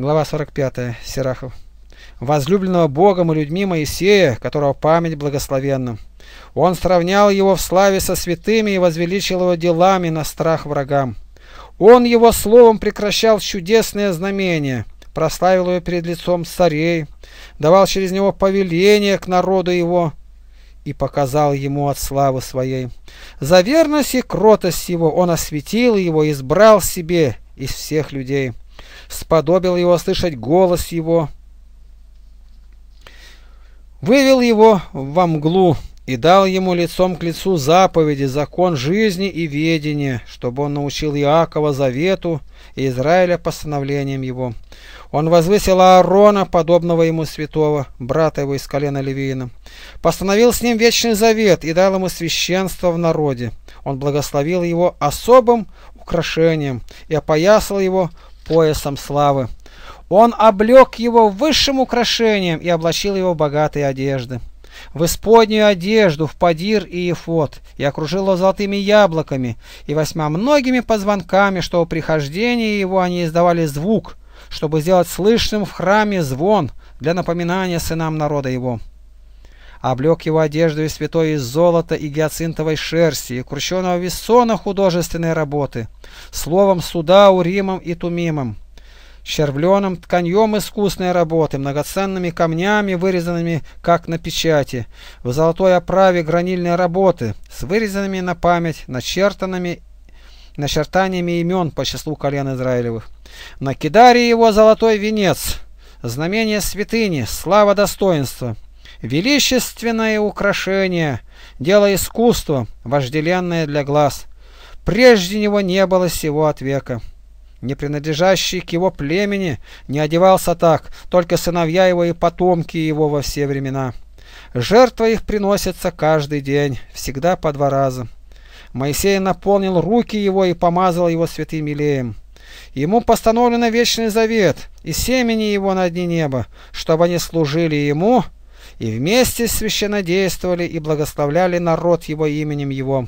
Глава 45. Серахов. «Возлюбленного Богом и людьми Моисея, которого память благословенна. Он сравнял его в славе со святыми и возвеличил его делами на страх врагам. Он его словом прекращал чудесные знамения, прославил его перед лицом царей, давал через него повеление к народу его» и показал ему от славы своей. За верность и кротость его он осветил его, и избрал себе из всех людей сподобил его слышать голос его, вывел его во мглу и дал ему лицом к лицу заповеди, закон жизни и ведения, чтобы он научил Иакова завету и Израиля постановлениям его. Он возвысил Аарона, подобного ему святого, брата его из колена Левиина. Постановил с ним вечный завет и дал ему священство в народе. Он благословил его особым украшением и опоясал его поясом славы. Он облег его высшим украшением и облачил его в богатые одежды. В исподнюю одежду, в падир и ефот, и окружил его золотыми яблоками и восьма многими позвонками, что у прихождения его они издавали звук, чтобы сделать слышным в храме звон для напоминания сынам народа его облег его одежду и святой из золота и гиацинтовой шерсти, и крученого вессона художественной работы, словом суда уримом и тумимом, червленым тканьем искусной работы, многоценными камнями, вырезанными как на печати, в золотой оправе гранильной работы, с вырезанными на память, начертанными начертаниями имен по числу колен Израилевых. На кидаре его золотой венец, знамение святыни, слава достоинства. Величественное украшение, дело искусства, вожделенное для глаз. Прежде него не было сего от века. Не принадлежащий к его племени не одевался так, только сыновья его и потомки его во все времена. Жертва их приносится каждый день, всегда по два раза. Моисей наполнил руки его и помазал его святым елеем. Ему постановлено вечный завет и семени его на дне неба, чтобы они служили ему и вместе священодействовали и благословляли народ его именем его.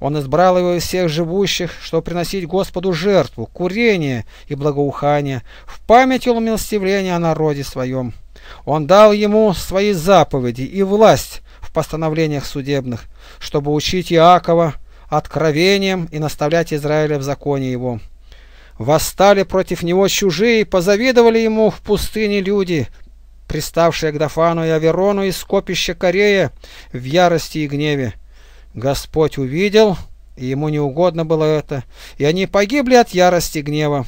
Он избрал его из всех живущих, чтобы приносить Господу жертву, курение и благоухание, в память умилостивления о народе своем. Он дал ему свои заповеди и власть в постановлениях судебных, чтобы учить Иакова откровением и наставлять Израиля в законе его. Восстали против него чужие, позавидовали ему в пустыне люди, приставшие к Дафану и Аверону из скопища Корея в ярости и гневе. Господь увидел, и ему не угодно было это, и они погибли от ярости и гнева.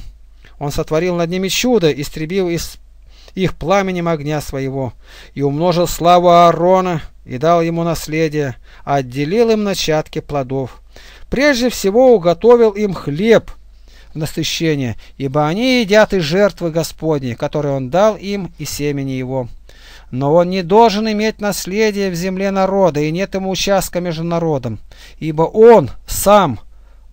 Он сотворил над ними чудо, истребил из их пламенем огня своего, и умножил славу Аарона, и дал ему наследие, отделил им начатки плодов. Прежде всего уготовил им хлеб – насыщение, ибо они едят из жертвы Господней, которую Он дал им и семени Его. Но он не должен иметь наследие в земле народа, и нет ему участка между народом, ибо он сам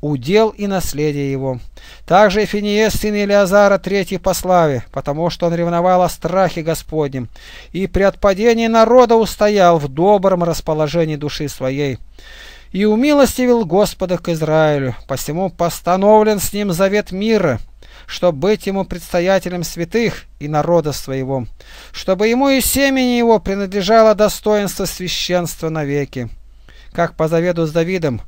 удел и наследие его. Также и Финиес, сын Илиазара, третий по славе, потому что он ревновал о страхе Господнем, и при отпадении народа устоял в добром расположении души своей и умилостивил Господа к Израилю, посему постановлен с ним завет мира, чтобы быть ему предстоятелем святых и народа своего, чтобы ему и семени его принадлежало достоинство священства навеки, как по завету с Давидом,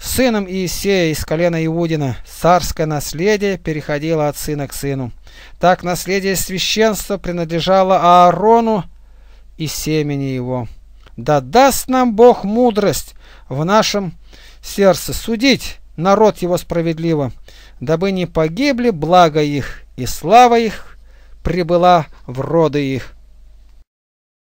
сыном Иисея из колена Иудина, царское наследие переходило от сына к сыну. Так наследие священства принадлежало Аарону и семени его. Да даст нам Бог мудрость в нашем сердце судить народ его справедливо, дабы не погибли благо их, и слава их прибыла в роды их.